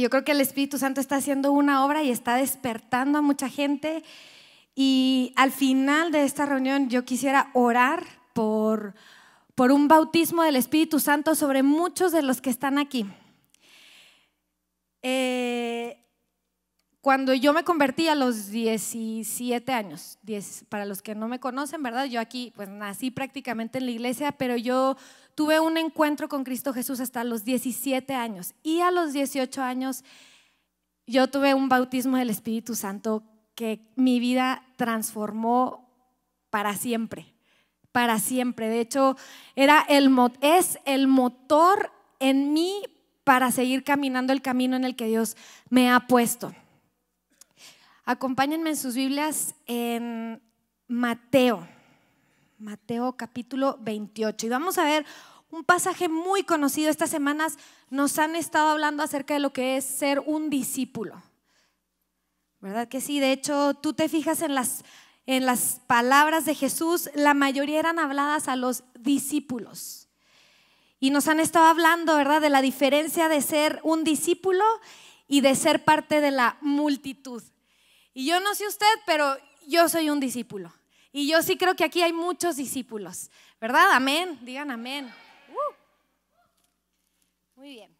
Yo creo que el Espíritu Santo está haciendo una obra y está despertando a mucha gente. Y al final de esta reunión yo quisiera orar por, por un bautismo del Espíritu Santo sobre muchos de los que están aquí. Eh, cuando yo me convertí a los 17 años, 10, para los que no me conocen, ¿verdad? Yo aquí pues nací prácticamente en la iglesia, pero yo tuve un encuentro con Cristo Jesús hasta los 17 años y a los 18 años yo tuve un bautismo del Espíritu Santo que mi vida transformó para siempre, para siempre. De hecho, era el, es el motor en mí para seguir caminando el camino en el que Dios me ha puesto. Acompáñenme en sus Biblias en Mateo, Mateo capítulo 28. Y vamos a ver un pasaje muy conocido. Estas semanas nos han estado hablando acerca de lo que es ser un discípulo. ¿Verdad que sí? De hecho, tú te fijas en las, en las palabras de Jesús, la mayoría eran habladas a los discípulos. Y nos han estado hablando, ¿verdad?, de la diferencia de ser un discípulo y de ser parte de la multitud. Y yo no sé usted, pero yo soy un discípulo. Y yo sí creo que aquí hay muchos discípulos, ¿verdad? Amén, digan amén. Uh. Muy bien.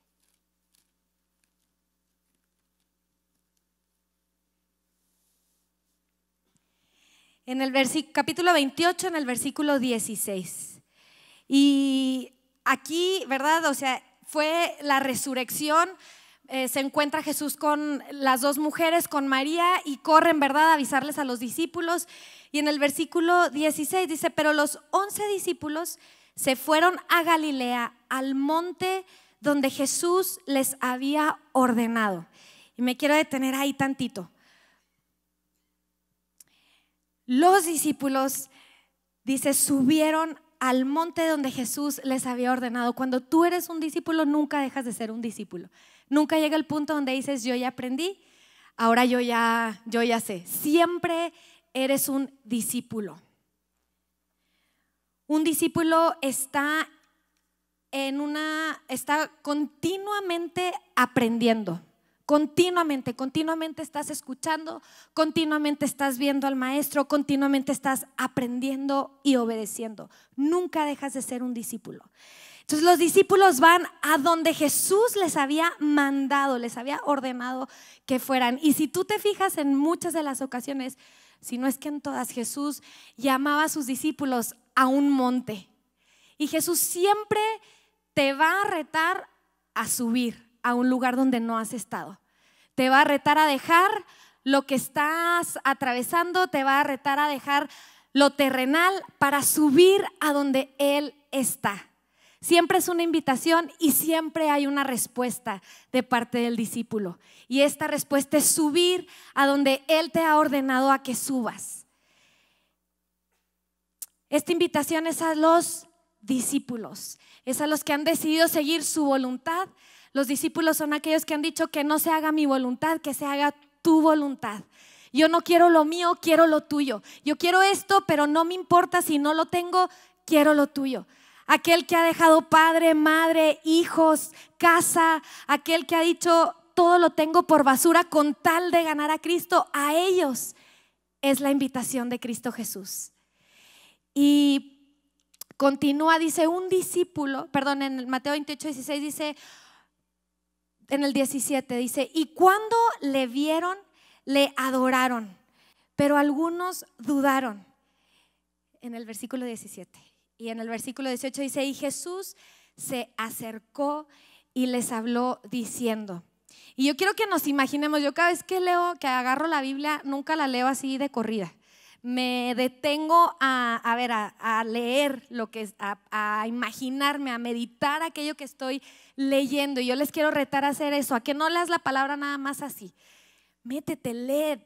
En el capítulo 28, en el versículo 16. Y aquí, ¿verdad? O sea, fue la resurrección eh, se encuentra Jesús con las dos mujeres, con María, y corren, verdad a avisarles a los discípulos. Y en el versículo 16 dice, pero los once discípulos se fueron a Galilea, al monte donde Jesús les había ordenado. Y me quiero detener ahí tantito. Los discípulos, dice, subieron al monte donde Jesús les había ordenado. Cuando tú eres un discípulo, nunca dejas de ser un discípulo. Nunca llega el punto donde dices, yo ya aprendí, ahora yo ya, yo ya sé. Siempre eres un discípulo. Un discípulo está en una, está continuamente aprendiendo, continuamente, continuamente estás escuchando, continuamente estás viendo al maestro, continuamente estás aprendiendo y obedeciendo. Nunca dejas de ser un discípulo. Entonces los discípulos van a donde Jesús les había mandado, les había ordenado que fueran. Y si tú te fijas en muchas de las ocasiones, si no es que en todas, Jesús llamaba a sus discípulos a un monte. Y Jesús siempre te va a retar a subir a un lugar donde no has estado. Te va a retar a dejar lo que estás atravesando, te va a retar a dejar lo terrenal para subir a donde Él está. Siempre es una invitación y siempre hay una respuesta de parte del discípulo. Y esta respuesta es subir a donde Él te ha ordenado a que subas. Esta invitación es a los discípulos, es a los que han decidido seguir su voluntad. Los discípulos son aquellos que han dicho que no se haga mi voluntad, que se haga tu voluntad. Yo no quiero lo mío, quiero lo tuyo. Yo quiero esto, pero no me importa si no lo tengo, quiero lo tuyo aquel que ha dejado padre, madre, hijos, casa, aquel que ha dicho, todo lo tengo por basura con tal de ganar a Cristo, a ellos es la invitación de Cristo Jesús. Y continúa, dice, un discípulo, perdón, en el Mateo 28, 16 dice, en el 17 dice, y cuando le vieron, le adoraron, pero algunos dudaron, en el versículo 17. Y en el versículo 18 dice, y Jesús se acercó y les habló diciendo. Y yo quiero que nos imaginemos, yo cada vez que leo, que agarro la Biblia, nunca la leo así de corrida. Me detengo a, ver, a, leer lo que es, a, a, imaginarme, a meditar aquello que estoy leyendo. Y yo les quiero retar a hacer eso, a que no leas la palabra nada más así. Métete, lee,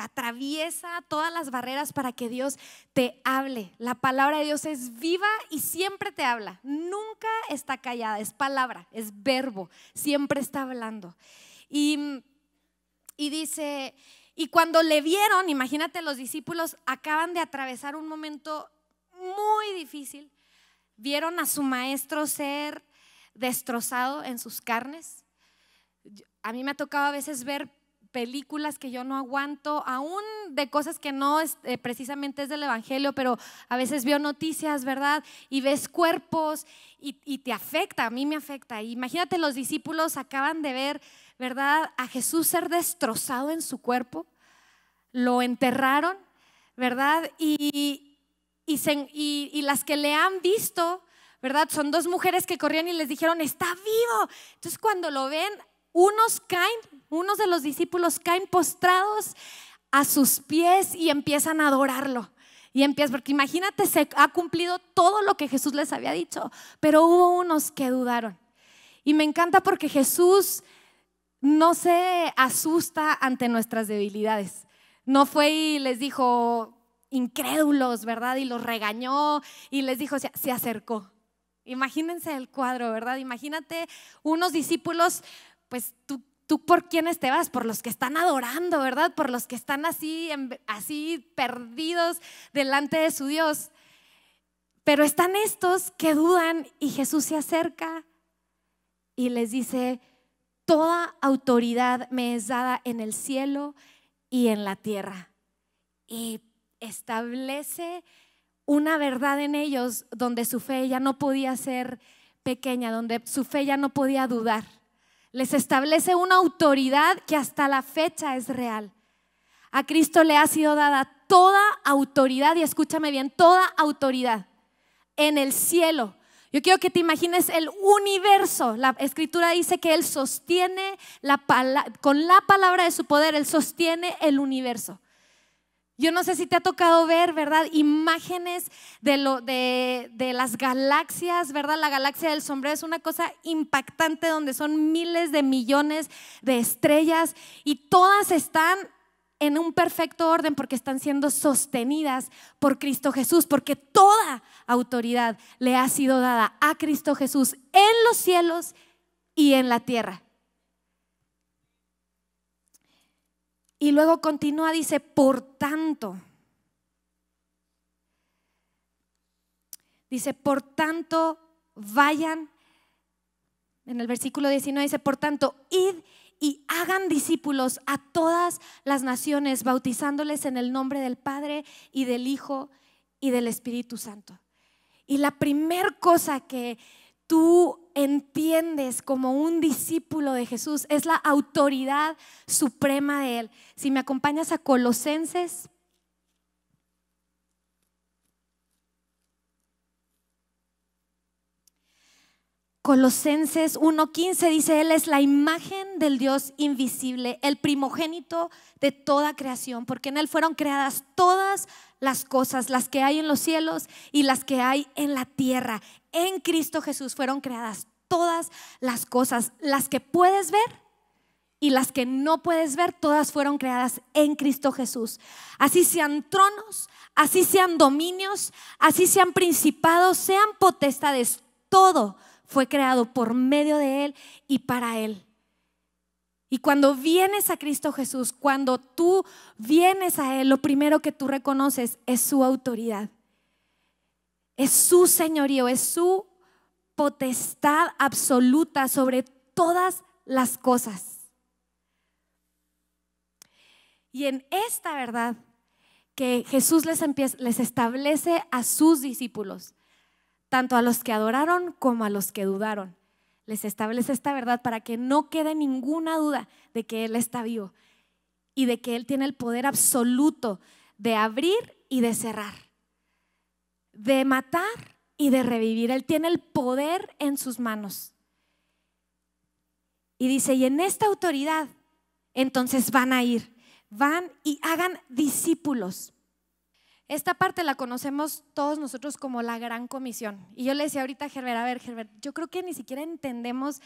atraviesa todas las barreras para que Dios te hable. La palabra de Dios es viva y siempre te habla. Nunca está callada, es palabra, es verbo, siempre está hablando. Y, y dice, y cuando le vieron, imagínate, los discípulos acaban de atravesar un momento muy difícil, vieron a su maestro ser destrozado en sus carnes. A mí me ha tocado a veces ver películas que yo no aguanto, aún de cosas que no eh, precisamente es del Evangelio, pero a veces veo noticias, ¿verdad? Y ves cuerpos y, te afecta, a mí me afecta. Imagínate, los discípulos acaban de ver, ¿verdad? A Jesús ser destrozado en su cuerpo, lo enterraron, ¿verdad? Y, y, y las que le han visto, ¿verdad? Son dos mujeres que corrían y les dijeron, está vivo. Entonces cuando lo ven, unos caen, unos de los discípulos caen postrados a sus pies y empiezan a adorarlo. Y empiezan, porque imagínate, se ha cumplido todo lo que Jesús les había dicho, pero hubo unos que dudaron. Y me encanta porque Jesús no se asusta ante nuestras debilidades. No fue y les dijo, incrédulos, ¿verdad? Y los regañó y les dijo, se acercó. Imagínense el cuadro, ¿verdad? Imagínate unos discípulos pues tú, tú por quiénes te vas, por los que están adorando, ¿verdad? Por los que están así, así perdidos delante de su Dios. Pero están estos que dudan y Jesús se acerca y les dice, toda autoridad me es dada en el cielo y en la tierra. Y establece una verdad en ellos donde su fe ya no podía ser pequeña, donde su fe ya no podía dudar les establece una autoridad que hasta la fecha es real. A Cristo le ha sido dada toda autoridad, y escúchame bien, toda autoridad en el cielo. Yo quiero que te imagines el universo. La escritura dice que Él sostiene la con la palabra de su poder, Él sostiene el universo. Yo no sé si te ha tocado ver, ¿verdad? Imágenes de, lo, de, de, las galaxias, ¿verdad? La galaxia del sombrero es una cosa impactante donde son miles de millones de estrellas y todas están en un perfecto orden porque están siendo sostenidas por Cristo Jesús, porque toda autoridad le ha sido dada a Cristo Jesús en los cielos y en la tierra. Y luego continúa, dice, por tanto. Dice, por tanto, vayan. En el versículo 19 dice, por tanto, id y hagan discípulos a todas las naciones, bautizándoles en el nombre del Padre y del Hijo y del Espíritu Santo. Y la primera cosa que tú entiendes como un discípulo de Jesús, es la autoridad suprema de Él. Si me acompañas a Colosenses Colosenses 1.15 dice, Él es la imagen del Dios invisible, el primogénito de toda creación, porque en Él fueron creadas todas las cosas, las que hay en los cielos y las que hay en la tierra en Cristo Jesús fueron creadas todas las cosas, las que puedes ver y las que no puedes ver, todas fueron creadas en Cristo Jesús. Así sean tronos, así sean dominios, así sean principados, sean potestades, todo fue creado por medio de Él y para Él. Y cuando vienes a Cristo Jesús, cuando tú vienes a Él, lo primero que tú reconoces es su autoridad. Es su señorío, es su potestad absoluta sobre todas las cosas. Y en esta verdad que Jesús les, establece a sus discípulos, tanto a los que adoraron como a los que dudaron, les establece esta verdad para que no quede ninguna duda de que Él está vivo y de que Él tiene el poder absoluto de abrir y de cerrar de matar y de revivir. Él tiene el poder en sus manos. Y dice, y en esta autoridad, entonces van a ir, van y hagan discípulos. Esta parte la conocemos todos nosotros como la gran comisión. Y yo le decía ahorita a Gerber, a ver, Gerber, yo creo que ni siquiera entendemos,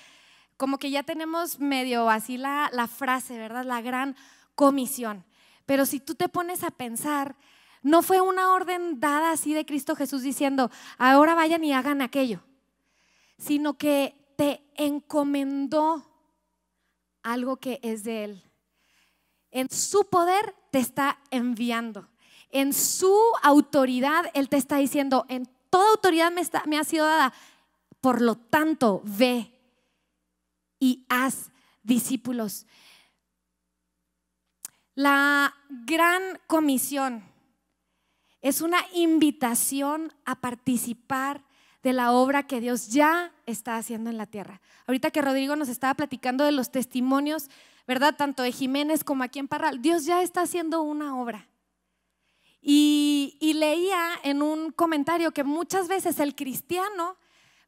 como que ya tenemos medio así la, la frase, ¿verdad? La gran comisión. Pero si tú te pones a pensar, no fue una orden dada así de Cristo Jesús diciendo, ahora vayan y hagan aquello, sino que te encomendó algo que es de Él. En su poder te está enviando. En su autoridad Él te está diciendo, en toda autoridad me, está, ha sido dada. Por lo tanto, ve y haz discípulos. La gran comisión es una invitación a participar de la obra que Dios ya está haciendo en la tierra. Ahorita que Rodrigo nos estaba platicando de los testimonios, ¿verdad? Tanto de Jiménez como aquí en Parral, Dios ya está haciendo una obra. Y, y leía en un comentario que muchas veces el cristiano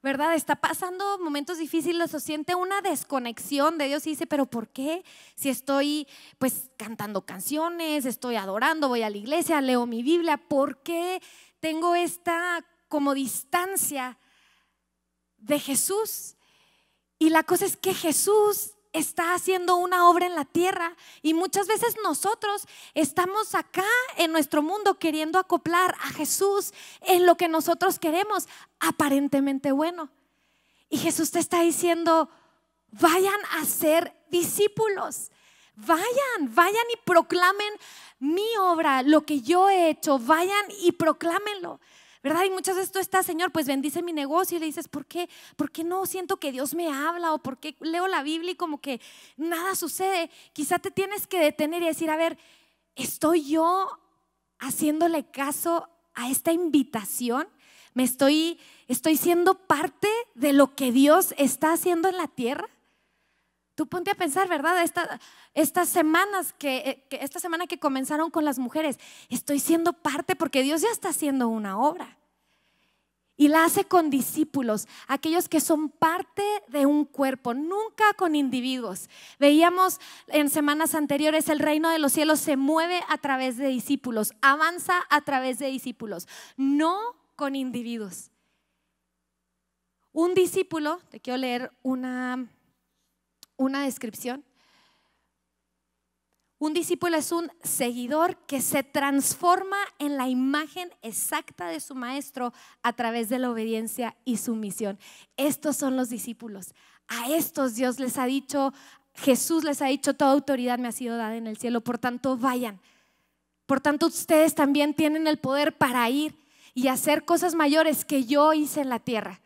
¿verdad? Está pasando momentos difíciles o siente una desconexión de Dios y dice, pero ¿por qué? Si estoy pues cantando canciones, estoy adorando, voy a la iglesia, leo mi Biblia, ¿por qué tengo esta como distancia de Jesús? Y la cosa es que Jesús está haciendo una obra en la tierra y muchas veces nosotros estamos acá en nuestro mundo queriendo acoplar a Jesús en lo que nosotros queremos, aparentemente bueno. Y Jesús te está diciendo, vayan a ser discípulos. Vayan, vayan y proclamen mi obra, lo que yo he hecho, vayan y proclámenlo. ¿verdad? Y muchas veces tú estás, Señor, pues bendice mi negocio y le dices, ¿por qué? ¿Por qué no siento que Dios me habla? ¿O por qué leo la Biblia y como que nada sucede? Quizá te tienes que detener y decir, a ver, ¿estoy yo haciéndole caso a esta invitación? ¿Me estoy, estoy siendo parte de lo que Dios está haciendo en la tierra? Tú ponte a pensar, ¿verdad? estas semanas eh, que, esta semana que comenzaron con las mujeres, estoy siendo parte porque Dios ya está haciendo una obra. Y la hace con discípulos, aquellos que son parte de un cuerpo, nunca con individuos. Veíamos en semanas anteriores, el reino de los cielos se mueve a través de discípulos, avanza a través de discípulos, no con individuos. Un discípulo, te quiero leer una una descripción? Un discípulo es un seguidor que se transforma en la imagen exacta de su maestro a través de la obediencia y sumisión. Estos son los discípulos. A estos Dios les ha dicho, Jesús les ha dicho, toda autoridad me ha sido dada en el cielo, por tanto vayan. Por tanto ustedes también tienen el poder para ir y hacer cosas mayores que yo hice en la tierra.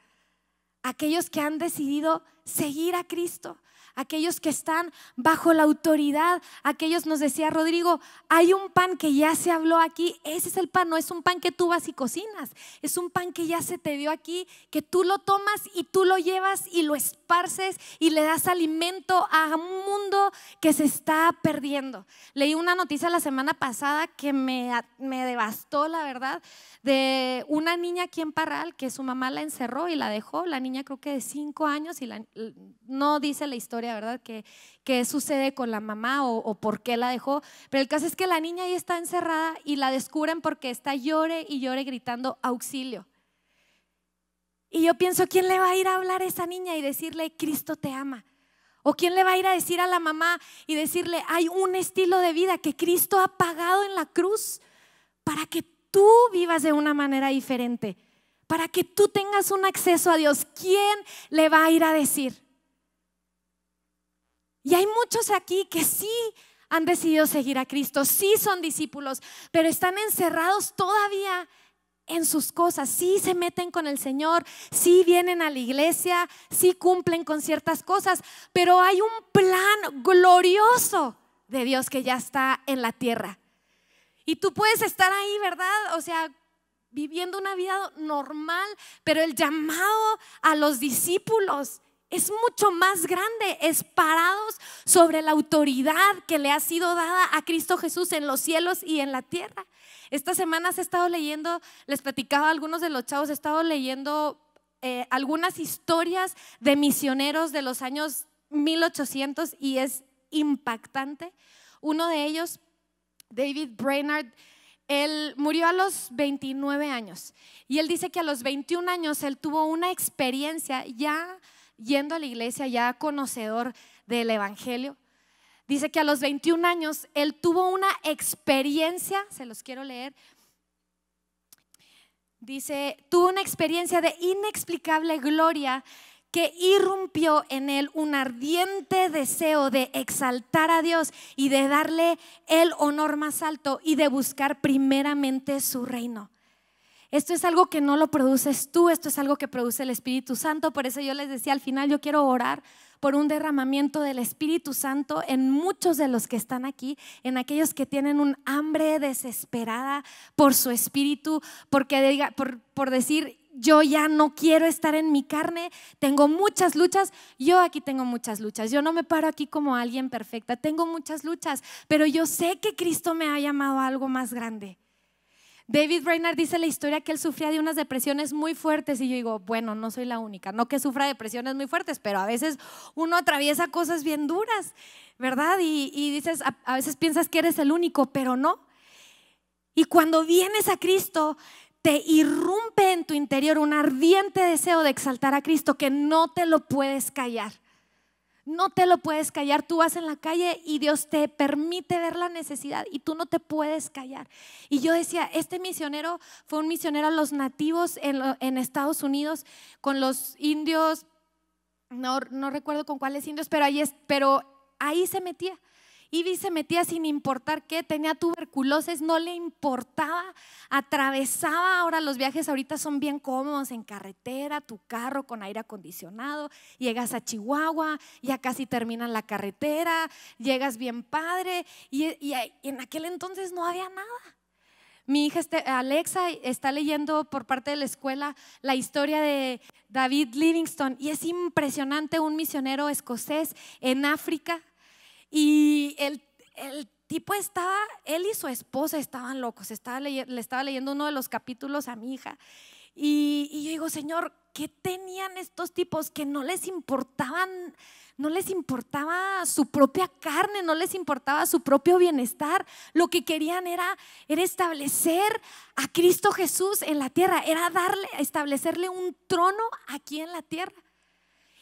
Aquellos que han decidido seguir a Cristo, aquellos que están bajo la autoridad, aquellos nos decía Rodrigo, hay un pan que ya se habló aquí, ese es el pan, no es un pan que tú vas y cocinas, es un pan que ya se te dio aquí, que tú lo tomas y tú lo llevas y lo esperas y le das alimento a un mundo que se está perdiendo. Leí una noticia la semana pasada que me, me devastó, la verdad, de una niña aquí en Parral que su mamá la encerró y la dejó. La niña creo que de cinco años y la, no dice la historia, ¿verdad? Que, sucede con la mamá o, o por qué la dejó. Pero el caso es que la niña ahí está encerrada y la descubren porque está llore y llore gritando auxilio. Y yo pienso, ¿quién le va a ir a hablar a esa niña y decirle, Cristo te ama? ¿O quién le va a ir a decir a la mamá y decirle, hay un estilo de vida que Cristo ha pagado en la cruz para que tú vivas de una manera diferente, para que tú tengas un acceso a Dios? ¿Quién le va a ir a decir? Y hay muchos aquí que sí han decidido seguir a Cristo, sí son discípulos, pero están encerrados todavía en sus cosas, sí se meten con el Señor, sí vienen a la iglesia, sí cumplen con ciertas cosas, pero hay un plan glorioso de Dios que ya está en la tierra. Y tú puedes estar ahí, ¿verdad? O sea, viviendo una vida normal, pero el llamado a los discípulos es mucho más grande, es parados sobre la autoridad que le ha sido dada a Cristo Jesús en los cielos y en la tierra. Esta semana se he estado leyendo, les platicaba a algunos de los chavos, he estado leyendo eh, algunas historias de misioneros de los años 1800 y es impactante. Uno de ellos, David Brainerd, él murió a los 29 años y él dice que a los 21 años él tuvo una experiencia ya yendo a la iglesia ya conocedor del Evangelio, dice que a los 21 años él tuvo una experiencia, se los quiero leer, dice, tuvo una experiencia de inexplicable gloria que irrumpió en él un ardiente deseo de exaltar a Dios y de darle el honor más alto y de buscar primeramente su reino. Esto es algo que no lo produces tú, esto es algo que produce el Espíritu Santo. Por eso yo les decía al final, yo quiero orar por un derramamiento del Espíritu Santo en muchos de los que están aquí, en aquellos que tienen un hambre desesperada por su Espíritu, porque diga, por, por decir, yo ya no quiero estar en mi carne, tengo muchas luchas, yo aquí tengo muchas luchas, yo no me paro aquí como alguien perfecta, tengo muchas luchas, pero yo sé que Cristo me ha llamado a algo más grande. David Brainerd dice la historia que él sufría de unas depresiones muy fuertes y yo digo, bueno, no soy la única, no que sufra depresiones muy fuertes, pero a veces uno atraviesa cosas bien duras, ¿verdad? Y, dices, a veces piensas que eres el único, pero no. Y cuando vienes a Cristo, te irrumpe en tu interior un ardiente deseo de exaltar a Cristo que no te lo puedes callar. No te lo puedes callar. Tú vas en la calle y Dios te permite ver la necesidad y tú no te puedes callar. Y yo decía, este misionero fue un misionero a los nativos en, Estados Unidos con los indios, no, no recuerdo con cuáles indios, pero ahí, es, pero ahí se metía. Ivy se metía sin importar qué, tenía tuberculosis, no le importaba, atravesaba. Ahora los viajes ahorita son bien cómodos en carretera, tu carro con aire acondicionado, llegas a Chihuahua, ya casi terminan la carretera, llegas bien padre y, y en aquel entonces no había nada. Mi hija este, Alexa está leyendo por parte de la escuela la historia de David Livingstone y es impresionante un misionero escocés en África y el, tipo estaba, él y su esposa estaban locos, estaba le, estaba leyendo uno de los capítulos a mi hija. Y, y, yo digo, Señor, ¿qué tenían estos tipos que no les importaban, no les importaba su propia carne, no les importaba su propio bienestar? Lo que querían era, era establecer a Cristo Jesús en la tierra, era darle, establecerle un trono aquí en la tierra.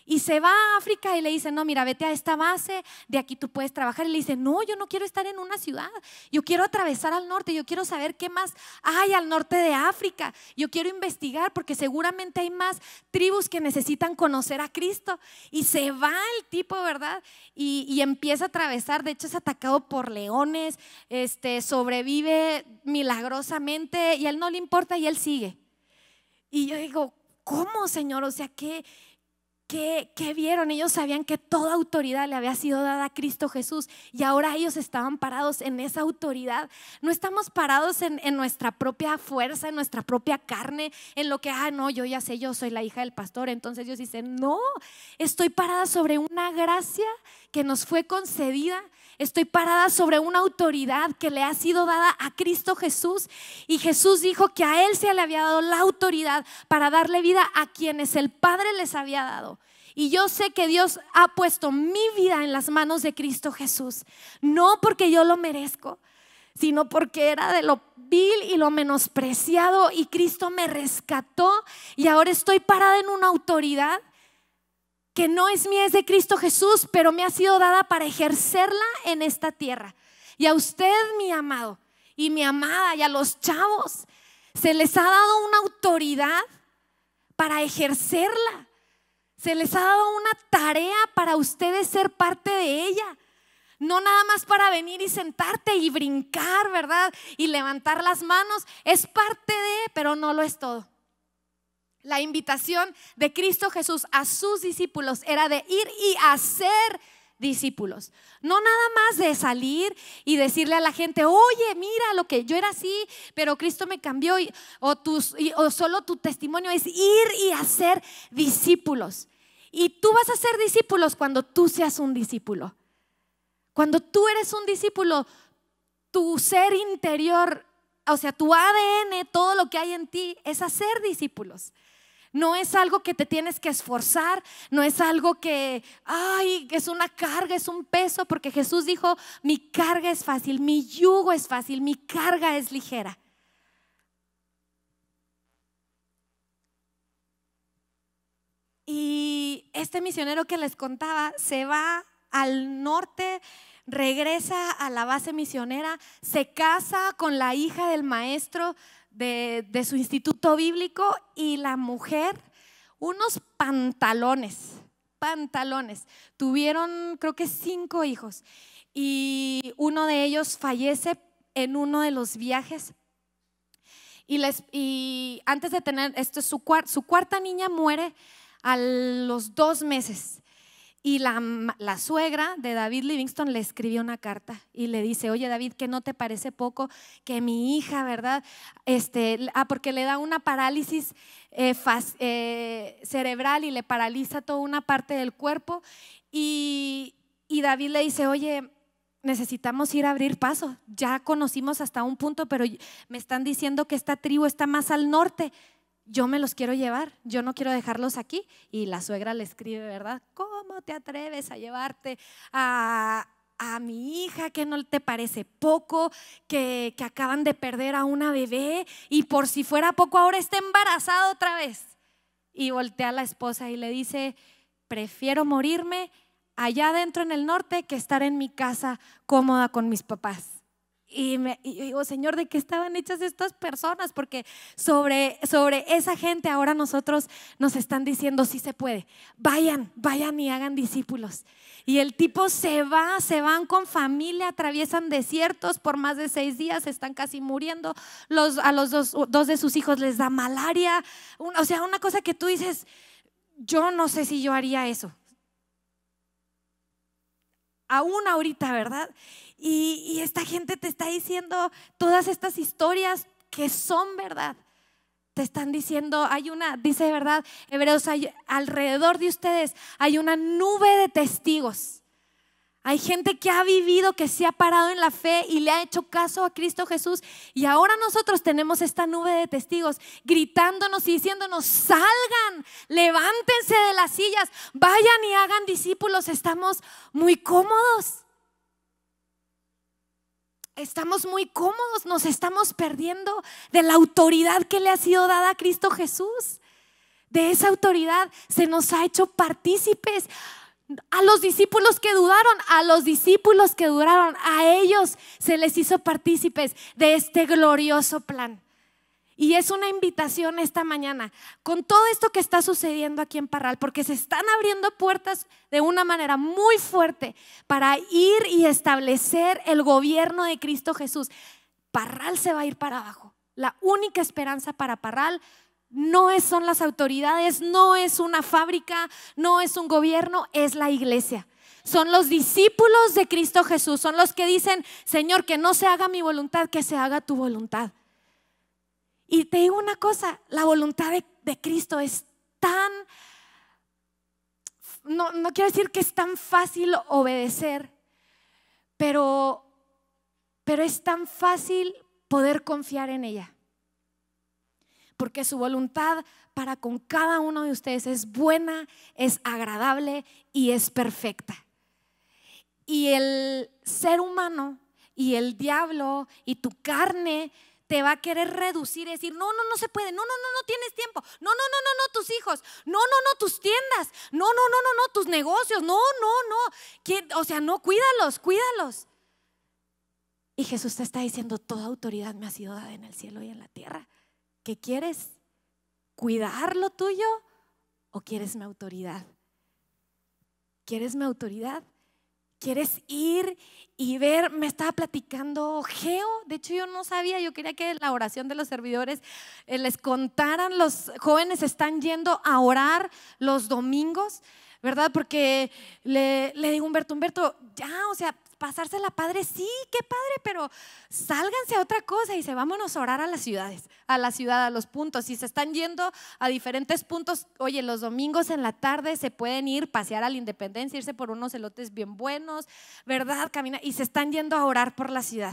Y se va a África y le dice, no, mira, vete a esta base, de aquí tú puedes trabajar. Y le dice, no, yo no quiero estar en una ciudad, yo quiero atravesar al norte, yo quiero saber qué más hay al norte de África, yo quiero investigar porque seguramente hay más tribus que necesitan conocer a Cristo. Y se va el tipo, ¿verdad? Y, empieza a atravesar, de hecho es atacado por leones, este, sobrevive milagrosamente y a él no le importa y él sigue. Y yo digo, ¿cómo, Señor? O sea, ¿qué, ¿Qué, vieron? Ellos sabían que toda autoridad le había sido dada a Cristo Jesús y ahora ellos estaban parados en esa autoridad. No estamos parados en, en nuestra propia fuerza, en nuestra propia carne, en lo que, ah, no, yo ya sé, yo soy la hija del pastor. Entonces ellos dicen, no, estoy parada sobre una gracia que nos fue concedida Estoy parada sobre una autoridad que le ha sido dada a Cristo Jesús y Jesús dijo que a Él se le había dado la autoridad para darle vida a quienes el Padre les había dado. Y yo sé que Dios ha puesto mi vida en las manos de Cristo Jesús, no porque yo lo merezco, sino porque era de lo vil y lo menospreciado y Cristo me rescató y ahora estoy parada en una autoridad que no es mía, es de Cristo Jesús, pero me ha sido dada para ejercerla en esta tierra. Y a usted, mi amado, y mi amada, y a los chavos, se les ha dado una autoridad para ejercerla. Se les ha dado una tarea para ustedes ser parte de ella. No nada más para venir y sentarte y brincar, ¿verdad? Y levantar las manos. Es parte de, pero no lo es todo. La invitación de Cristo Jesús a sus discípulos era de ir y hacer discípulos. No nada más de salir y decirle a la gente, oye, mira lo que yo era así, pero Cristo me cambió, o, o solo tu testimonio es ir y hacer discípulos. Y tú vas a ser discípulos cuando tú seas un discípulo. Cuando tú eres un discípulo, tu ser interior, o sea, tu ADN, todo lo que hay en ti, es hacer discípulos. No es algo que te tienes que esforzar, no es algo que, ay, es una carga, es un peso, porque Jesús dijo, mi carga es fácil, mi yugo es fácil, mi carga es ligera. Y este misionero que les contaba se va al norte, regresa a la base misionera, se casa con la hija del maestro de, su instituto bíblico y la mujer unos pantalones, pantalones. Tuvieron creo que cinco hijos y uno de ellos fallece en uno de los viajes. Y, les, y antes de tener, esto su, su cuarta niña muere a los dos meses. Y la, suegra de David Livingston le escribió una carta y le dice, oye David, ¿que no te parece poco que mi hija, verdad? Este, ah, porque le da una parálisis eh, eh, cerebral y le paraliza toda una parte del cuerpo. Y, y David le dice, oye, necesitamos ir a abrir paso. Ya conocimos hasta un punto, pero me están diciendo que esta tribu está más al norte yo me los quiero llevar, yo no quiero dejarlos aquí. Y la suegra le escribe, ¿verdad? ¿Cómo te atreves a llevarte a, a mi hija que no te parece poco, que, que, acaban de perder a una bebé y por si fuera poco ahora está embarazada otra vez. Y voltea a la esposa y le dice, prefiero morirme allá adentro en el norte que estar en mi casa cómoda con mis papás. Y, yo digo, Señor, ¿de qué estaban hechas estas personas? Porque sobre, sobre esa gente ahora nosotros nos están diciendo, sí se puede, vayan, vayan y hagan discípulos. Y el tipo se va, se van con familia, atraviesan desiertos por más de seis días, están casi muriendo. Los, a los dos, dos de sus hijos les da malaria. o sea, una cosa que tú dices, yo no sé si yo haría eso aún ahorita, ¿verdad? Y, esta gente te está diciendo todas estas historias que son verdad te están diciendo, hay una, dice de verdad, Hebreos, alrededor de ustedes hay una nube de testigos hay gente que ha vivido, que se ha parado en la fe y le ha hecho caso a Cristo Jesús. Y ahora nosotros tenemos esta nube de testigos gritándonos y diciéndonos, salgan, levántense de las sillas, vayan y hagan discípulos. Estamos muy cómodos. Estamos muy cómodos, nos estamos perdiendo de la autoridad que le ha sido dada a Cristo Jesús. De esa autoridad se nos ha hecho partícipes. A los discípulos que dudaron, a los discípulos que duraron, a ellos se les hizo partícipes de este glorioso plan. Y es una invitación esta mañana, con todo esto que está sucediendo aquí en Parral, porque se están abriendo puertas de una manera muy fuerte para ir y establecer el gobierno de Cristo Jesús. Parral se va a ir para abajo. La única esperanza para Parral no son las autoridades, no es una fábrica, no es un gobierno, es la iglesia. Son los discípulos de Cristo Jesús, son los que dicen, Señor, que no se haga mi voluntad, que se haga tu voluntad. Y te digo una cosa, la voluntad de, Cristo es tan, no, quiero decir que es tan fácil obedecer, pero, pero es tan fácil poder confiar en ella porque su voluntad para con cada uno de ustedes es buena, es agradable y es perfecta. Y el ser humano y el diablo y tu carne te va a querer reducir y decir, no, no, no se puede, no, no, no, no tienes tiempo, no, no, no, no, no, tus hijos, no, no, no, tus tiendas, no, no, no, no, no, tus negocios, no, no, no, o sea, no, cuídalos, cuídalos. Y Jesús te está diciendo, toda autoridad me ha sido dada en el cielo y en la tierra quieres cuidar lo tuyo o quieres mi autoridad? ¿Quieres mi autoridad? ¿Quieres ir y ver? Me estaba platicando Geo. De hecho, yo no sabía. Yo quería que la oración de los servidores eh, les contaran. Los jóvenes están yendo a orar los domingos, ¿verdad? Porque le, le digo, Humberto, Humberto, ya, o sea, la padre, sí, qué padre, pero sálganse a otra cosa y se vámonos a orar a las ciudades, a la ciudad, a los puntos. y se están yendo a diferentes puntos, oye, los domingos en la tarde se pueden ir, pasear a la Independencia, irse por unos elotes bien buenos, ¿verdad? camina y se están yendo a orar por la ciudad.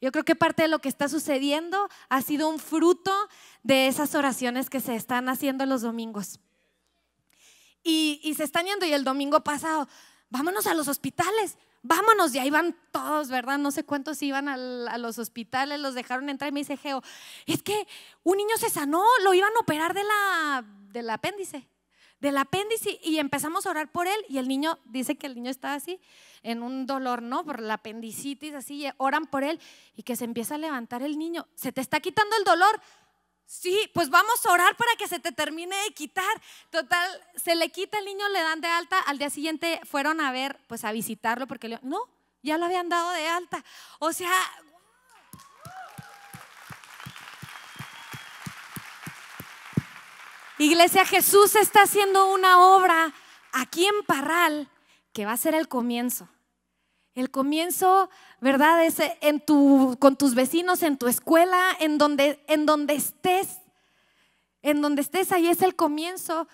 Yo creo que parte de lo que está sucediendo ha sido un fruto de esas oraciones que se están haciendo los domingos. y se están yendo y el domingo pasado, vámonos a los hospitales, vámonos, y ahí van todos, ¿verdad? No sé cuántos iban a los hospitales, los dejaron entrar y me dice Geo, es que un niño se sanó, lo iban a operar de la, del apéndice, del apéndice y empezamos a orar por él y el niño, dice que el niño está así, en un dolor, ¿no? Por la apendicitis, así, oran por él y que se empieza a levantar el niño, se te está quitando el dolor, Sí, pues vamos a orar para que se te termine de quitar. Total, se le quita el niño, le dan de alta. Al día siguiente fueron a ver, pues a visitarlo, porque le, no, ya lo habían dado de alta. O sea, Iglesia, Jesús está haciendo una obra aquí en Parral que va a ser el comienzo. El comienzo, ¿verdad? Es en tu, con tus vecinos, en tu escuela, en donde, en donde estés. En donde estés, ahí es el comienzo.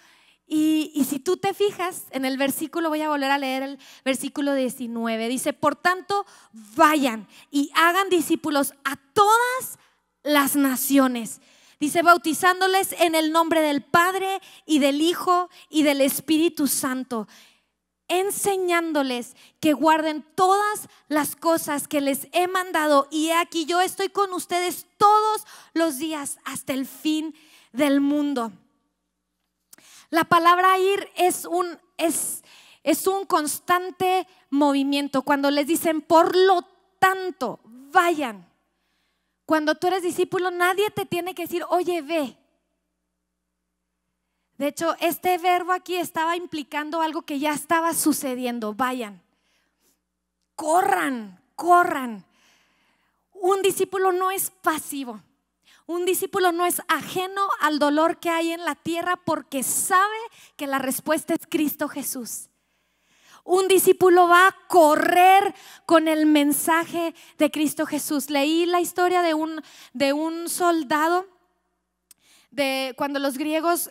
Y, y, si tú te fijas en el versículo, voy a volver a leer el versículo 19, dice, por tanto, vayan y hagan discípulos a todas las naciones. Dice, bautizándoles en el nombre del Padre y del Hijo y del Espíritu Santo enseñándoles que guarden todas las cosas que les he mandado. Y aquí yo estoy con ustedes todos los días hasta el fin del mundo. La palabra ir es un, es, es un constante movimiento. Cuando les dicen, por lo tanto, vayan. Cuando tú eres discípulo, nadie te tiene que decir, oye, ve. De hecho, este verbo aquí estaba implicando algo que ya estaba sucediendo. Vayan, corran, corran. Un discípulo no es pasivo. Un discípulo no es ajeno al dolor que hay en la tierra porque sabe que la respuesta es Cristo Jesús. Un discípulo va a correr con el mensaje de Cristo Jesús. Leí la historia de un, de un soldado de cuando los griegos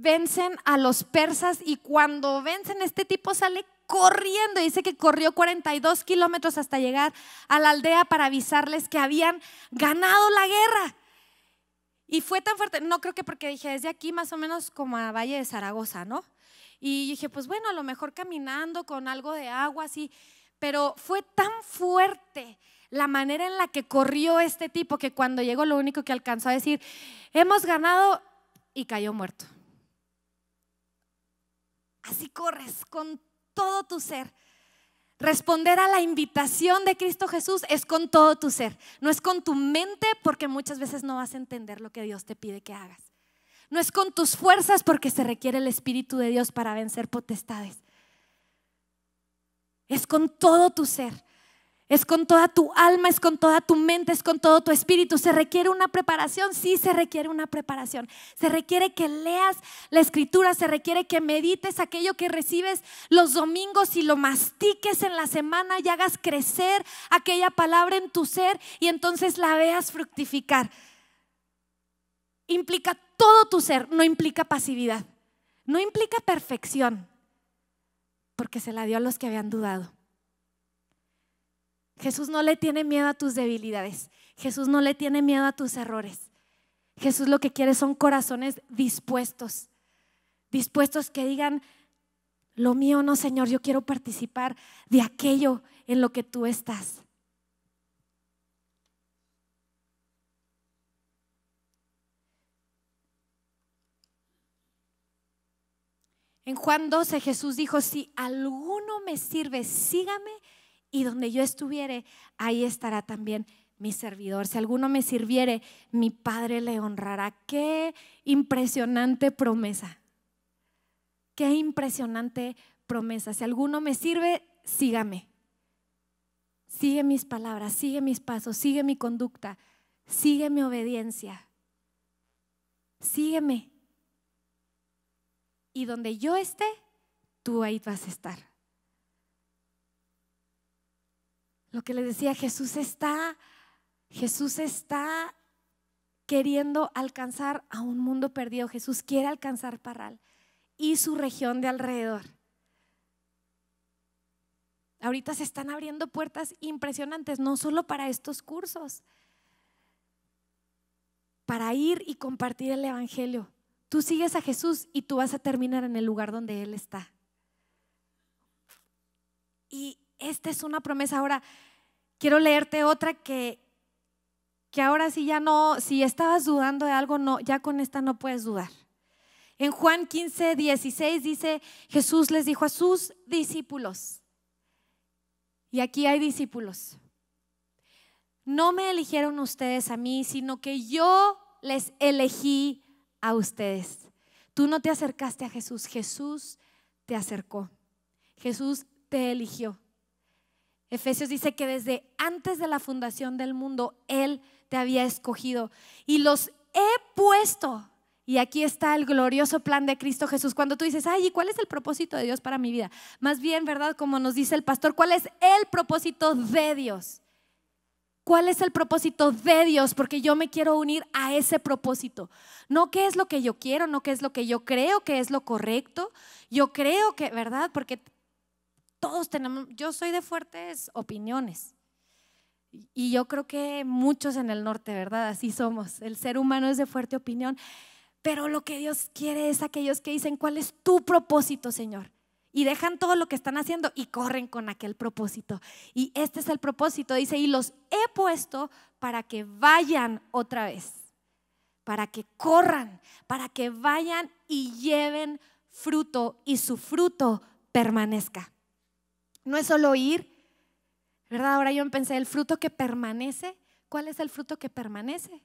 vencen a los persas y cuando vencen este tipo sale corriendo. Dice que corrió 42 kilómetros hasta llegar a la aldea para avisarles que habían ganado la guerra. Y fue tan fuerte, no creo que porque dije, desde aquí más o menos como a Valle de Zaragoza, ¿no? Y dije, pues bueno, a lo mejor caminando con algo de agua, así. Pero fue tan fuerte la manera en la que corrió este tipo que cuando llegó lo único que alcanzó a decir, hemos ganado y cayó muerto. Así corres con todo tu ser. Responder a la invitación de Cristo Jesús es con todo tu ser, no es con tu mente porque muchas veces no vas a entender lo que Dios te pide que hagas. No es con tus fuerzas porque se requiere el Espíritu de Dios para vencer potestades. Es con todo tu ser. Es con toda tu alma, es con toda tu mente, es con todo tu espíritu. ¿Se requiere una preparación? Sí, se requiere una preparación. Se requiere que leas la escritura, se requiere que medites aquello que recibes los domingos y lo mastiques en la semana y hagas crecer aquella palabra en tu ser y entonces la veas fructificar. Implica todo tu ser, no implica pasividad, no implica perfección, porque se la dio a los que habían dudado Jesús no le tiene miedo a tus debilidades. Jesús no le tiene miedo a tus errores. Jesús lo que quiere son corazones dispuestos. Dispuestos que digan, lo mío no, Señor, yo quiero participar de aquello en lo que tú estás. En Juan 12 Jesús dijo, si alguno me sirve, sígame y donde yo estuviere, ahí estará también mi servidor. Si alguno me sirviere, mi Padre le honrará. Qué impresionante promesa. Qué impresionante promesa. Si alguno me sirve, sígame. Sigue mis palabras, sigue mis pasos, sigue mi conducta, sigue mi obediencia. Sígueme. Y donde yo esté, tú ahí vas a estar. Lo que les decía, Jesús está, Jesús está queriendo alcanzar a un mundo perdido. Jesús quiere alcanzar Parral y su región de alrededor. Ahorita se están abriendo puertas impresionantes, no solo para estos cursos, para ir y compartir el Evangelio. Tú sigues a Jesús y tú vas a terminar en el lugar donde Él está. esta es una promesa. Ahora, quiero leerte otra que, que ahora sí ya no, si estabas dudando de algo, no, ya con esta no puedes dudar. En Juan 15, 16 dice, Jesús les dijo a sus discípulos, y aquí hay discípulos, no me eligieron ustedes a mí, sino que yo les elegí a ustedes. Tú no te acercaste a Jesús, Jesús te acercó, Jesús te eligió. Efesios dice que desde antes de la fundación del mundo, Él te había escogido y los he puesto. Y aquí está el glorioso plan de Cristo Jesús. Cuando tú dices, ay, ¿y cuál es el propósito de Dios para mi vida? Más bien, ¿verdad? Como nos dice el pastor, ¿cuál es el propósito de Dios? ¿Cuál es el propósito de Dios? Porque yo me quiero unir a ese propósito. No qué es lo que yo quiero, no qué es lo que yo creo que es lo correcto. Yo creo que, ¿verdad? Porque todos tenemos, yo soy de fuertes opiniones. Y yo creo que muchos en el norte, ¿verdad? Así somos. El ser humano es de fuerte opinión. Pero lo que Dios quiere es aquellos que dicen, ¿cuál es tu propósito, Señor? Y dejan todo lo que están haciendo y corren con aquel propósito. Y este es el propósito, dice, y los he puesto para que vayan otra vez, para que corran, para que vayan y lleven fruto y su fruto permanezca. No es solo ir, ¿verdad? Ahora yo pensé, el fruto que permanece, ¿cuál es el fruto que permanece?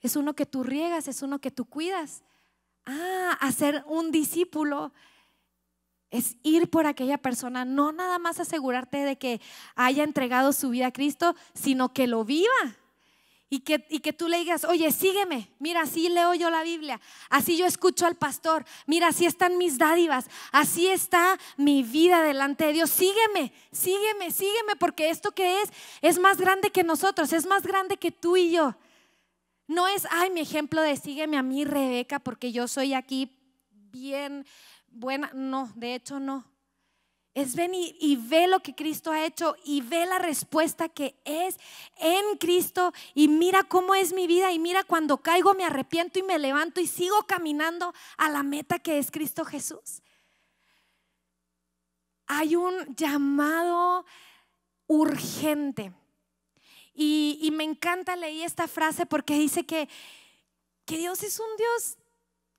Es uno que tú riegas, es uno que tú cuidas. Ah, hacer un discípulo es ir por aquella persona, no nada más asegurarte de que haya entregado su vida a Cristo, sino que lo viva. Y que, tú le digas, oye, sígueme, mira, así leo yo la Biblia, así yo escucho al pastor, mira, así están mis dádivas, así está mi vida delante de Dios, sígueme, sígueme, sígueme, porque esto que es es más grande que nosotros, es más grande que tú y yo. No es, ay, mi ejemplo de sígueme a mí, Rebeca, porque yo soy aquí bien buena, no, de hecho no. Es ven y, ve lo que Cristo ha hecho y ve la respuesta que es en Cristo y mira cómo es mi vida y mira cuando caigo me arrepiento y me levanto y sigo caminando a la meta que es Cristo Jesús. Hay un llamado urgente y, me encanta leer esta frase porque dice que, que Dios es un Dios,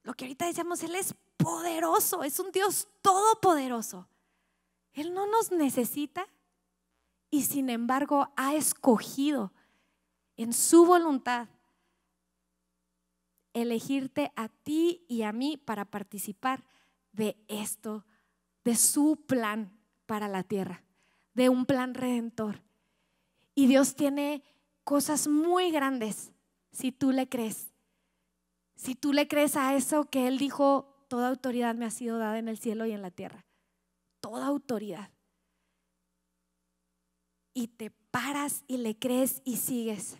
lo que ahorita decíamos, Él es poderoso, es un Dios todopoderoso él no nos necesita y sin embargo ha escogido en su voluntad elegirte a ti y a mí para participar de esto, de su plan para la tierra, de un plan redentor. Y Dios tiene cosas muy grandes si tú le crees. Si tú le crees a eso que Él dijo, toda autoridad me ha sido dada en el cielo y en la tierra toda autoridad. Y te paras y le crees y sigues.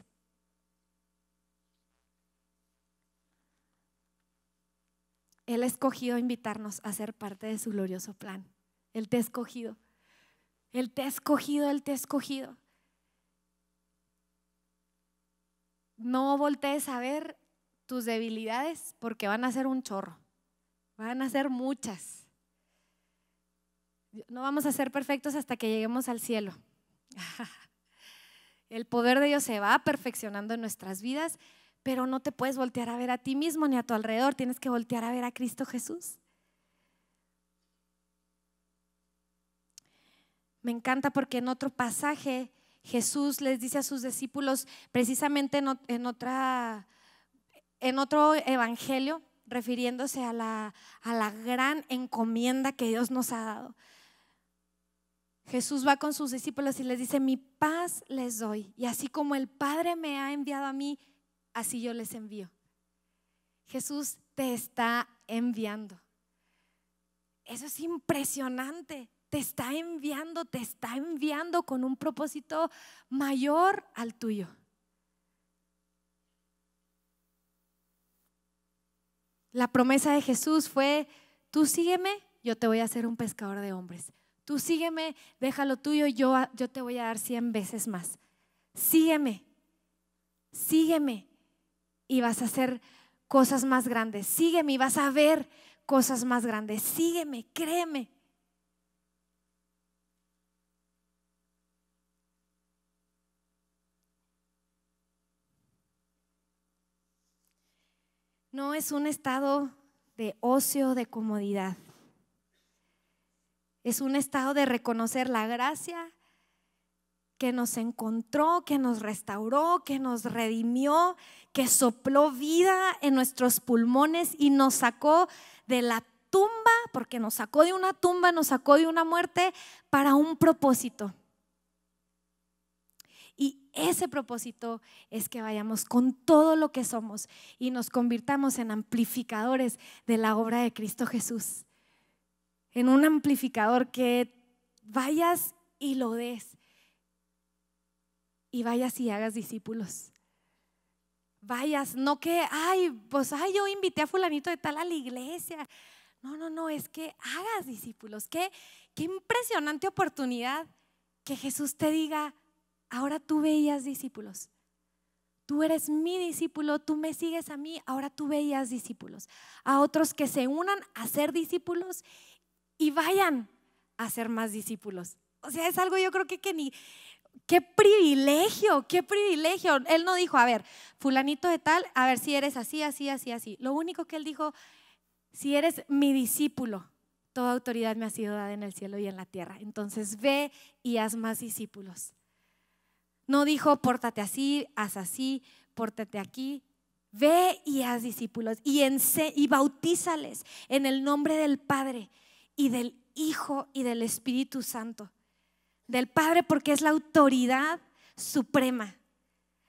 Él ha escogido invitarnos a ser parte de su glorioso plan. Él te ha escogido. Él te ha escogido, Él te ha escogido. No voltees a ver tus debilidades porque van a ser un chorro. Van a ser muchas. No vamos a ser perfectos hasta que lleguemos al cielo. El poder de Dios se va perfeccionando en nuestras vidas, pero no te puedes voltear a ver a ti mismo ni a tu alrededor, tienes que voltear a ver a Cristo Jesús. Me encanta porque en otro pasaje Jesús les dice a sus discípulos, precisamente en, otra, en otro evangelio, refiriéndose a la gran encomienda que Dios nos ha dado. Jesús va con sus discípulos y les dice, mi paz les doy. Y así como el Padre me ha enviado a mí, así yo les envío. Jesús te está enviando. Eso es impresionante. Te está enviando, te está enviando con un propósito mayor al tuyo. La promesa de Jesús fue, tú sígueme, yo te voy a hacer un pescador de hombres. Tú sígueme, déjalo tuyo, yo, yo te voy a dar cien veces más. Sígueme, sígueme y vas a hacer cosas más grandes. Sígueme y vas a ver cosas más grandes. Sígueme, créeme. No es un estado de ocio, de comodidad. Es un estado de reconocer la gracia que nos encontró, que nos restauró, que nos redimió, que sopló vida en nuestros pulmones y nos sacó de la tumba, porque nos sacó de una tumba, nos sacó de una muerte para un propósito. Y ese propósito es que vayamos con todo lo que somos y nos convirtamos en amplificadores de la obra de Cristo Jesús en un amplificador, que vayas y lo des. Y vayas y hagas discípulos. Vayas, no que, ay, pues, ay, yo invité a fulanito de tal a la iglesia. No, no, no, es que hagas discípulos. Qué, qué impresionante oportunidad que Jesús te diga, ahora tú veías discípulos. Tú eres mi discípulo, tú me sigues a mí, ahora tú veías discípulos. A otros que se unan a ser discípulos y vayan a ser más discípulos. O sea, es algo yo creo que, que ni, qué privilegio, qué privilegio. Él no dijo, a ver, fulanito de tal, a ver si eres así, así, así, así. Lo único que él dijo, si eres mi discípulo, toda autoridad me ha sido dada en el cielo y en la tierra. Entonces ve y haz más discípulos. No dijo, pórtate así, haz así, pórtate aquí. Ve y haz discípulos y, y bautízales en el nombre del Padre, y del Hijo y del Espíritu Santo. Del Padre porque es la autoridad suprema.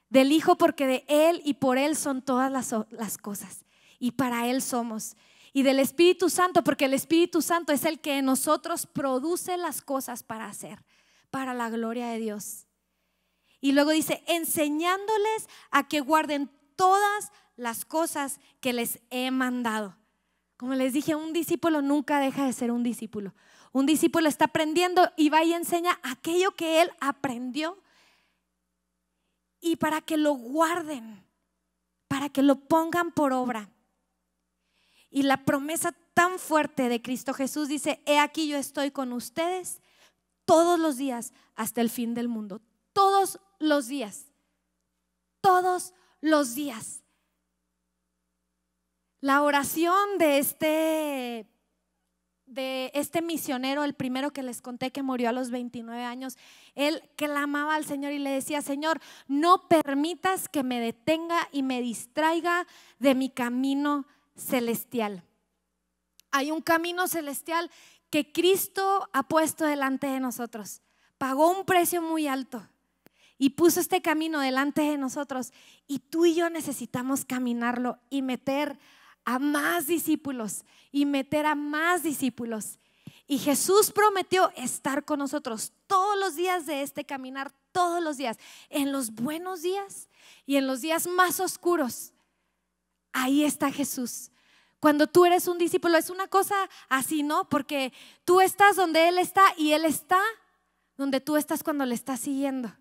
Del Hijo porque de Él y por Él son todas las, cosas. Y para Él somos. Y del Espíritu Santo porque el Espíritu Santo es el que en nosotros produce las cosas para hacer, para la gloria de Dios. Y luego dice, enseñándoles a que guarden todas las cosas que les he mandado. Como les dije, un discípulo nunca deja de ser un discípulo. Un discípulo está aprendiendo y va y enseña aquello que él aprendió y para que lo guarden, para que lo pongan por obra. Y la promesa tan fuerte de Cristo Jesús dice, he aquí yo estoy con ustedes todos los días hasta el fin del mundo. Todos los días. Todos los días. La oración de este, de este misionero, el primero que les conté que murió a los 29 años, él clamaba al Señor y le decía, Señor, no permitas que me detenga y me distraiga de mi camino celestial. Hay un camino celestial que Cristo ha puesto delante de nosotros. Pagó un precio muy alto y puso este camino delante de nosotros y tú y yo necesitamos caminarlo y meter a más discípulos y meter a más discípulos. Y Jesús prometió estar con nosotros todos los días de este caminar, todos los días, en los buenos días y en los días más oscuros. Ahí está Jesús. Cuando tú eres un discípulo es una cosa así, ¿no? Porque tú estás donde Él está y Él está donde tú estás cuando le estás siguiendo.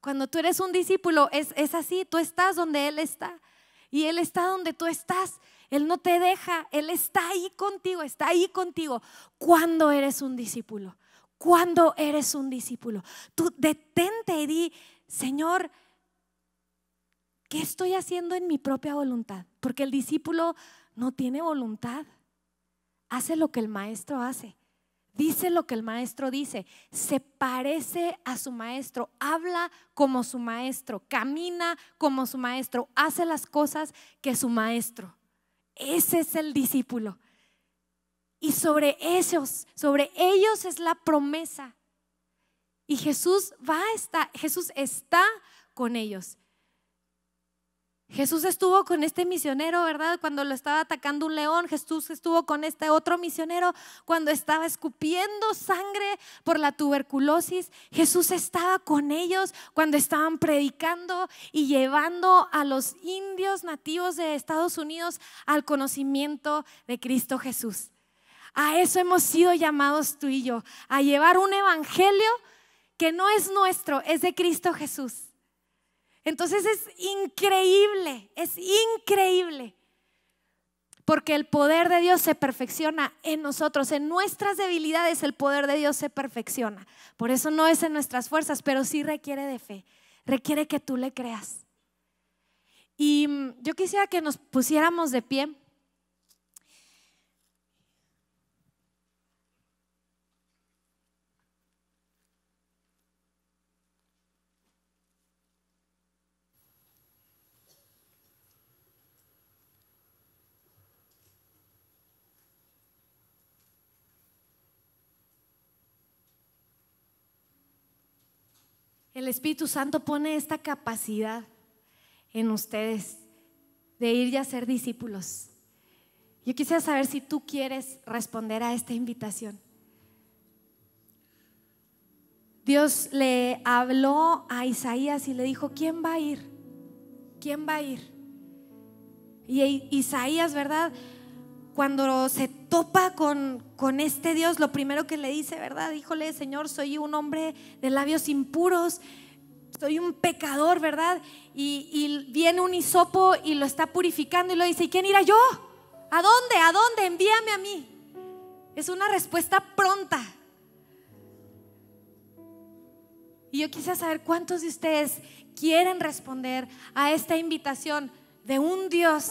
Cuando tú eres un discípulo es, así, tú estás donde Él está. Y Él está donde tú estás. Él no te deja. Él está ahí contigo, está ahí contigo. Cuando eres un discípulo, cuando eres un discípulo, tú detente y di, Señor, ¿qué estoy haciendo en mi propia voluntad? Porque el discípulo no tiene voluntad. Hace lo que el maestro hace dice lo que el maestro dice, se parece a su maestro, habla como su maestro, camina como su maestro, hace las cosas que su maestro. Ese es el discípulo. Y sobre ellos, sobre ellos es la promesa. Y Jesús va a estar, Jesús está con ellos. Jesús estuvo con este misionero, ¿verdad? Cuando lo estaba atacando un león, Jesús estuvo con este otro misionero cuando estaba escupiendo sangre por la tuberculosis. Jesús estaba con ellos cuando estaban predicando y llevando a los indios nativos de Estados Unidos al conocimiento de Cristo Jesús. A eso hemos sido llamados tú y yo, a llevar un evangelio que no es nuestro, es de Cristo Jesús entonces es increíble, es increíble. Porque el poder de Dios se perfecciona en nosotros, en nuestras debilidades el poder de Dios se perfecciona. Por eso no es en nuestras fuerzas, pero sí requiere de fe, requiere que tú le creas. Y yo quisiera que nos pusiéramos de pie. El Espíritu Santo pone esta capacidad en ustedes de ir y a ser discípulos. Yo quisiera saber si tú quieres responder a esta invitación. Dios le habló a Isaías y le dijo, ¿quién va a ir? ¿Quién va a ir? Y Isaías, ¿verdad? cuando se topa con, con este Dios, lo primero que le dice, ¿verdad? Híjole, Señor, soy un hombre de labios impuros, soy un pecador, ¿verdad? Y, viene un hisopo y lo está purificando y lo dice, ¿y quién irá yo? ¿A dónde? ¿A dónde? Envíame a mí. Es una respuesta pronta. Y yo quise saber cuántos de ustedes quieren responder a esta invitación de un Dios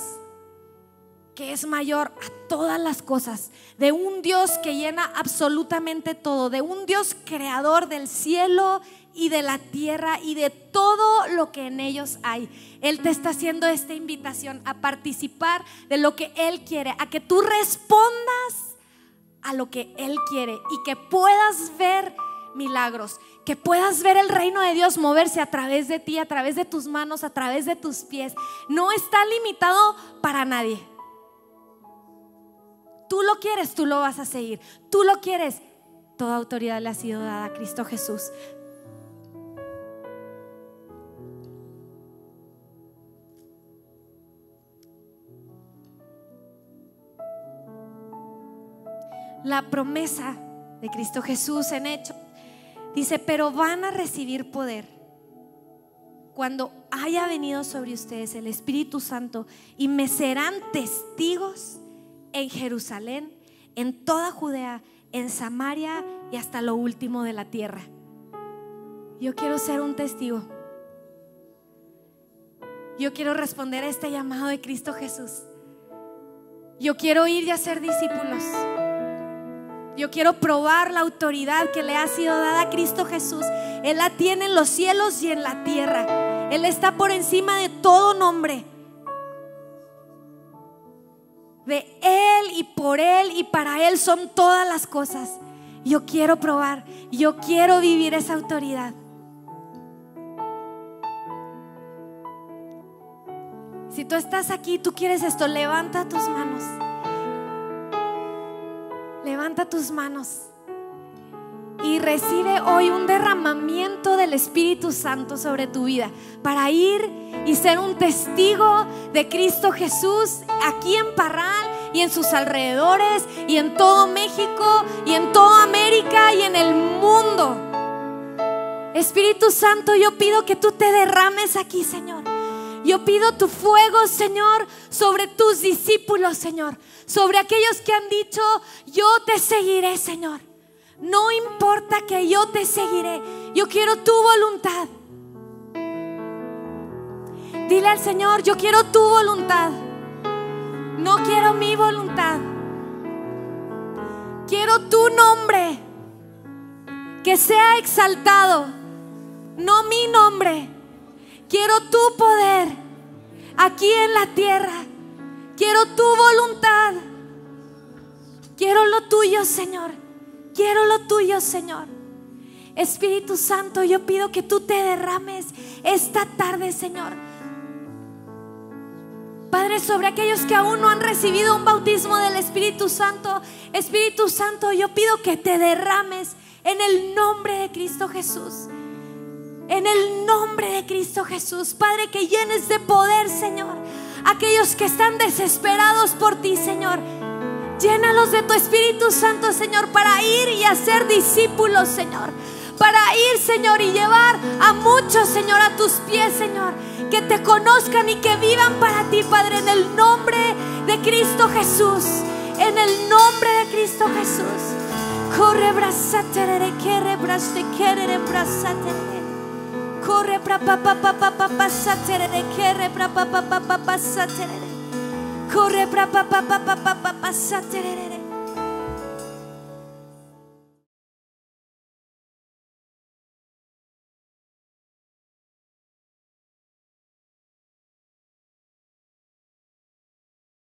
que es mayor a todas las cosas, de un Dios que llena absolutamente todo, de un Dios creador del cielo y de la tierra y de todo lo que en ellos hay. Él te está haciendo esta invitación a participar de lo que Él quiere, a que tú respondas a lo que Él quiere y que puedas ver milagros, que puedas ver el reino de Dios moverse a través de ti, a través de tus manos, a través de tus pies. No está limitado para nadie. Tú lo quieres, tú lo vas a seguir. Tú lo quieres. Toda autoridad le ha sido dada a Cristo Jesús. La promesa de Cristo Jesús en hecho dice, pero van a recibir poder cuando haya venido sobre ustedes el Espíritu Santo y me serán testigos en Jerusalén, en toda Judea, en Samaria y hasta lo último de la tierra. Yo quiero ser un testigo. Yo quiero responder a este llamado de Cristo Jesús. Yo quiero ir y hacer discípulos. Yo quiero probar la autoridad que le ha sido dada a Cristo Jesús. Él la tiene en los cielos y en la tierra. Él está por encima de todo nombre. y por Él y para Él son todas las cosas. Yo quiero probar, yo quiero vivir esa autoridad. Si tú estás aquí, tú quieres esto, levanta tus manos. Levanta tus manos y recibe hoy un derramamiento del Espíritu Santo sobre tu vida para ir y ser un testigo de Cristo Jesús aquí en Parral y en sus alrededores y en todo México y en toda América y en el mundo. Espíritu Santo, yo pido que tú te derrames aquí, Señor. Yo pido tu fuego, Señor, sobre tus discípulos, Señor. Sobre aquellos que han dicho, yo te seguiré, Señor. No importa que yo te seguiré. Yo quiero tu voluntad. Dile al Señor, yo quiero tu voluntad. No quiero mi voluntad. Quiero tu nombre. Que sea exaltado. No mi nombre. Quiero tu poder aquí en la tierra. Quiero tu voluntad. Quiero lo tuyo, Señor. Quiero lo tuyo, Señor. Espíritu Santo, yo pido que tú te derrames esta tarde, Señor Padre, sobre aquellos que aún no han recibido un bautismo del Espíritu Santo, Espíritu Santo, yo pido que te derrames en el nombre de Cristo Jesús. En el nombre de Cristo Jesús, Padre, que llenes de poder, Señor. Aquellos que están desesperados por ti, Señor. Llénalos de tu Espíritu Santo, Señor, para ir y hacer discípulos, Señor. Para ir, Señor, y llevar a muchos, Señor, a tus pies, Señor que te conozcan y que vivan para ti, Padre, en el nombre de Cristo Jesús. En el nombre de Cristo Jesús. Corre brazate, quere braste, quere brazate Corre pra pa pa pa pa pa satere, quere pa pa Corre pra papá, papá, pa pa pa